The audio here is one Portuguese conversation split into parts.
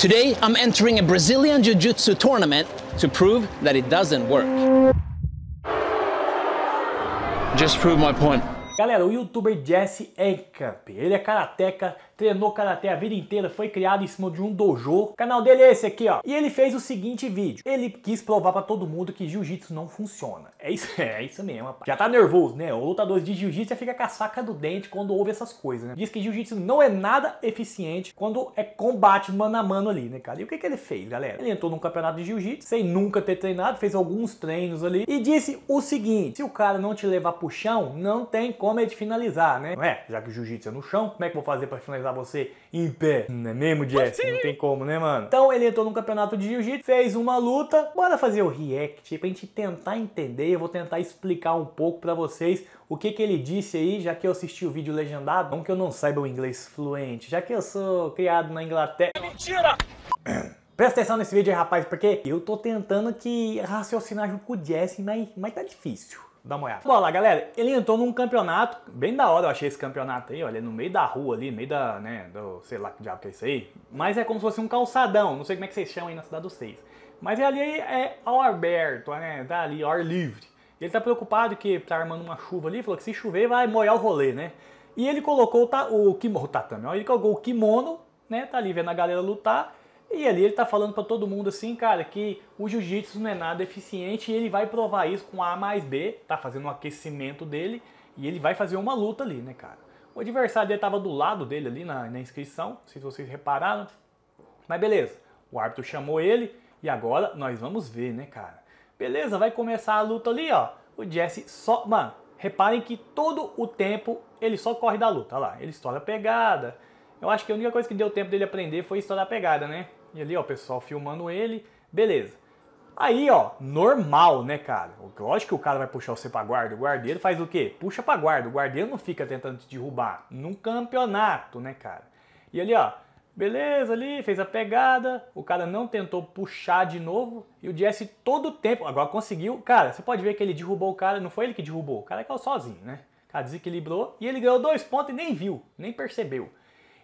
Today, I'm entering a Brazilian Jiu-Jitsu tournament to prove that it doesn't work. Just prove my point. Galera, o youtuber Jesse Encamp, ele é karateca treinou karatê a vida inteira, foi criado em cima de um dojo. O canal dele é esse aqui, ó. E ele fez o seguinte vídeo. Ele quis provar para todo mundo que jiu-jitsu não funciona. É isso, é isso mesmo, rapaz. Já tá nervoso, né? O lutador de jiu-jitsu fica com a saca do dente quando ouve essas coisas, né? Diz que jiu-jitsu não é nada eficiente quando é combate mano a mano ali, né, cara? E o que que ele fez, galera? Ele entrou num campeonato de jiu-jitsu sem nunca ter treinado, fez alguns treinos ali e disse o seguinte: se o cara não te levar pro chão, não tem como ele te finalizar, né? Não é? Já que o jiu-jitsu é no chão, como é que eu vou fazer para finalizar você em pé. Não é mesmo, Jesse, Não tem como, né, mano? Então ele entrou no campeonato de jiu-jitsu, fez uma luta. Bora fazer o react pra gente tentar entender. Eu vou tentar explicar um pouco para vocês o que, que ele disse aí, já que eu assisti o vídeo legendado. Não que eu não saiba o inglês fluente, já que eu sou criado na Inglaterra. É mentira! Presta atenção nesse vídeo aí, rapaz, porque eu tô tentando que raciocinar junto com o Jesse, mas, mas tá difícil. Dá uma olhada. Bora lá, galera. Ele entrou num campeonato, bem da hora eu achei esse campeonato aí, olha, no meio da rua ali, meio da, né, do, sei lá que diabo que é isso aí. Mas é como se fosse um calçadão, não sei como é que vocês chamam aí na Cidade dos Seis. Mas ali é ao aberto, né, tá ali, ao ar livre. Ele tá preocupado que tá armando uma chuva ali, falou que se chover vai molhar o rolê, né. E ele colocou o, ta, o, o tatame, ó, ele colocou o kimono, né, tá ali vendo a galera lutar e ali ele tá falando para todo mundo assim, cara, que o jiu-jitsu não é nada eficiente e ele vai provar isso com A mais B, tá fazendo um aquecimento dele e ele vai fazer uma luta ali, né, cara? O adversário dele tava do lado dele ali na, na inscrição, se vocês repararam. Mas beleza, o árbitro chamou ele e agora nós vamos ver, né, cara? Beleza, vai começar a luta ali, ó. O Jesse só. Mano, reparem que todo o tempo ele só corre da luta, lá. Ele estoura a pegada. Eu acho que a única coisa que deu tempo dele aprender foi estourar a pegada, né? E ali, ó, o pessoal filmando ele, beleza. Aí, ó, normal, né, cara? Lógico que o cara vai puxar você pra guarda. O guardeiro faz o quê? Puxa pra guarda. O guardeiro não fica tentando te derrubar. Num campeonato, né, cara? E ali, ó, beleza, ali, fez a pegada. O cara não tentou puxar de novo. E o Jesse todo tempo, agora conseguiu. Cara, você pode ver que ele derrubou o cara. Não foi ele que derrubou. O cara caiu sozinho, né? O cara desequilibrou. E ele ganhou dois pontos e nem viu, nem percebeu.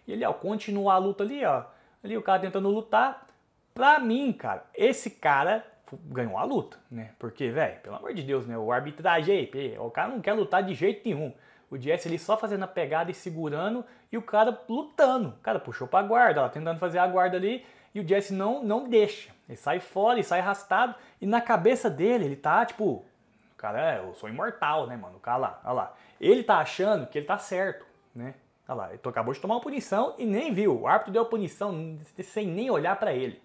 E ele, ó, continua a luta ali, ó ali o cara tentando lutar. Pra mim, cara, esse cara ganhou a luta, né? Porque, velho, pelo amor de Deus, né? O arbitragem aí, o cara não quer lutar de jeito nenhum. O Jesse ali só fazendo a pegada e segurando e o cara lutando. O cara puxou pra guarda, ela tentando fazer a guarda ali e o Jesse não, não deixa. Ele sai fora, ele sai arrastado e na cabeça dele ele tá tipo, cara, é, eu sou imortal, né, mano? O cara lá, olha lá. Ele tá achando que ele tá certo, né? Olha lá, ele então acabou de tomar uma punição e nem viu. O árbitro deu a punição sem nem olhar para ele.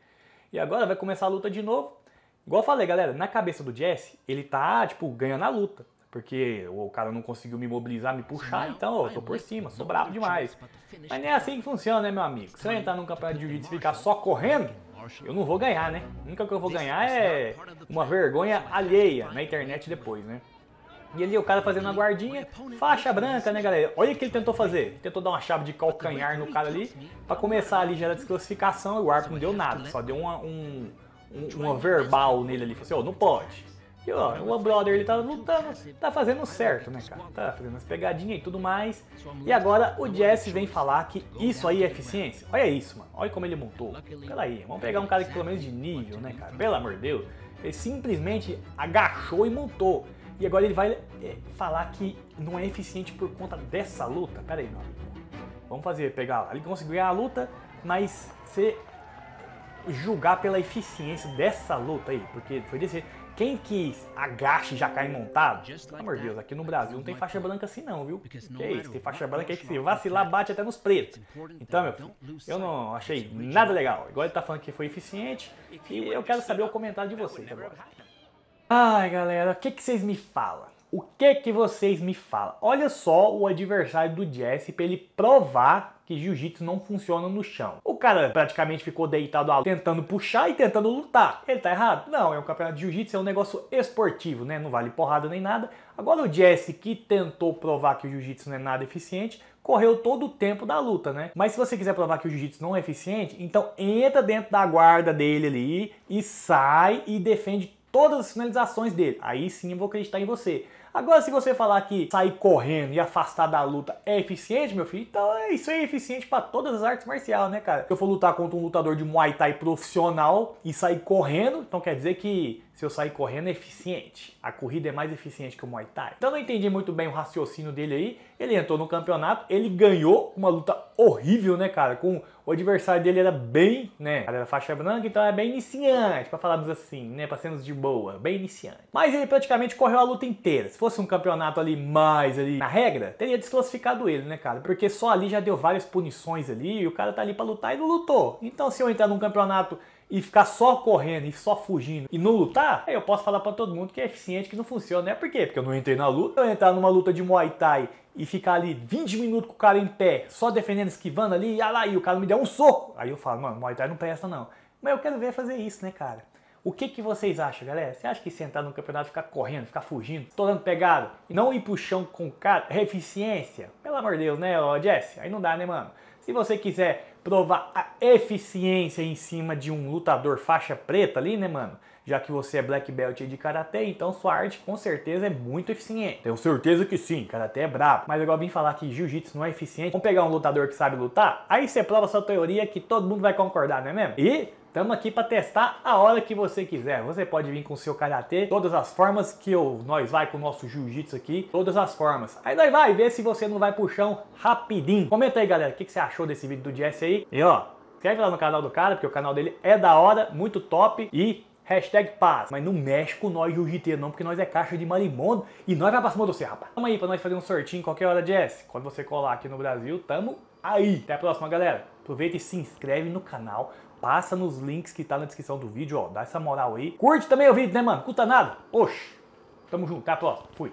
E agora vai começar a luta de novo. Igual eu falei, galera, na cabeça do Jesse, ele tá, tipo, ganhando a luta. Porque o cara não conseguiu me mobilizar, me puxar, então eu tô por cima, sou brabo demais. Mas nem é assim que funciona, né, meu amigo? Se eu entrar num campeonato de jiu-jitsu e ficar só correndo, eu não vou ganhar, né? A única que eu vou ganhar é uma vergonha alheia na internet depois, né? E ali o cara fazendo a guardinha, faixa branca, né, galera? Olha o que ele tentou fazer. tentou dar uma chave de calcanhar no cara ali, para começar ali já a desclassificação, e o arco não deu nada, só deu uma, um, uma verbal nele ali, falou assim, ó, oh, não pode. E ó, o Brother ele tá lutando, tá fazendo certo, né, cara? Tá fazendo as pegadinhas e tudo mais. E agora o Jesse vem falar que isso aí é eficiência. Olha isso, mano. Olha como ele montou. aí vamos pegar um cara que pelo menos de nível, né, cara? Pelo amor de Deus. Ele simplesmente agachou e montou. E agora ele vai é, falar que não é eficiente por conta dessa luta. Pera aí, meu amigo. Vamos fazer, pegar lá. Ele conseguiu ganhar a luta, mas você julgar pela eficiência dessa luta aí, porque foi desse quem quis agache já cai montado, pelo amor de Deus, aqui no Brasil não tem faixa branca assim não, viu? Que é isso, tem faixa branca aí que se vacilar bate até nos pretos. Então, meu filho, eu não achei nada legal. Agora ele tá falando que foi eficiente, e eu quero saber o comentário de vocês agora. Ai, galera, o que, que vocês me falam? O que que vocês me falam? Olha só o adversário do Jesse para ele provar que jiu-jitsu não funciona no chão. O cara praticamente ficou deitado ali, tentando puxar e tentando lutar. Ele tá errado? Não, é um campeonato de jiu-jitsu, é um negócio esportivo, né? Não vale porrada nem nada. Agora o Jesse que tentou provar que o jiu-jitsu não é nada eficiente, correu todo o tempo da luta, né? Mas se você quiser provar que o jiu-jitsu não é eficiente, então entra dentro da guarda dele ali e sai e defende todas as sinalizações dele. Aí sim eu vou acreditar em você. Agora, se você falar que sair correndo e afastar da luta é eficiente, meu filho, então é isso é eficiente para todas as artes marciais, né, cara? Se eu for lutar contra um lutador de Muay Thai profissional e sair correndo, então quer dizer que se eu sair correndo é eficiente. A corrida é mais eficiente que o Muay Thai. Então não entendi muito bem o raciocínio dele aí. Ele entrou no campeonato, ele ganhou uma luta horrível, né, cara? Com o adversário dele era bem, né? Era faixa branca, então é bem iniciante, para falarmos assim, né? Pra sermos de boa, bem iniciante. Mas ele praticamente correu a luta inteira fosse um campeonato ali mais ali na regra, teria desclassificado ele, né, cara? Porque só ali já deu várias punições ali e o cara tá ali para lutar e não lutou. Então, se eu entrar num campeonato e ficar só correndo e só fugindo e não lutar, aí eu posso falar para todo mundo que é eficiente, que não funciona, né? Por quê? Porque eu não entrei na luta. Eu entrar numa luta de Muay Thai e ficar ali 20 minutos com o cara em pé, só defendendo, esquivando ali, e ah lá, e o cara me deu um soco. Aí eu falo, mano, Muay Thai não presta não. Mas eu quero ver fazer isso, né, cara? O que, que vocês acham, galera? Você acha que sentar no campeonato, ficar correndo, ficar fugindo, toda pegada e não ir pro chão com cara, é eficiência? Pelo amor de Deus, né, Jesse? Aí não dá, né, mano? Se você quiser provar a eficiência em cima de um lutador faixa preta ali, né, mano? Já que você é black belt de karatê, então sua arte com certeza é muito eficiente. Tenho certeza que sim, karatê é brabo. Mas agora vim falar que jiu-jitsu não é eficiente. Vamos pegar um lutador que sabe lutar? Aí você prova sua teoria que todo mundo vai concordar, não é mesmo? E Estamos aqui para testar a hora que você quiser. Você pode vir com o seu karatê, todas as formas que eu, nós vai com o nosso jiu-jitsu aqui, todas as formas. Aí nós vai ver se você não vai pro chão rapidinho. Comenta aí, galera, o que, que você achou desse vídeo do Jesse aí? aí. E ó, inscreve lá no canal do cara, porque o canal dele é da hora, muito top e Hashtag paz. Mas não mexe com nós jiu-jiteiro não, porque nós é caixa de marimbondo e nós vai pra cima do você, rapaz. Tamo aí pra nós fazer um sortinho qualquer hora, Jess. Quando você colar aqui no Brasil, tamo aí. Até a próxima, galera. Aproveita e se inscreve no canal. Passa nos links que tá na descrição do vídeo, ó. Dá essa moral aí. Curte também o vídeo, né, mano? Cuta nada. Oxe. Tamo junto. Até a próxima. Fui.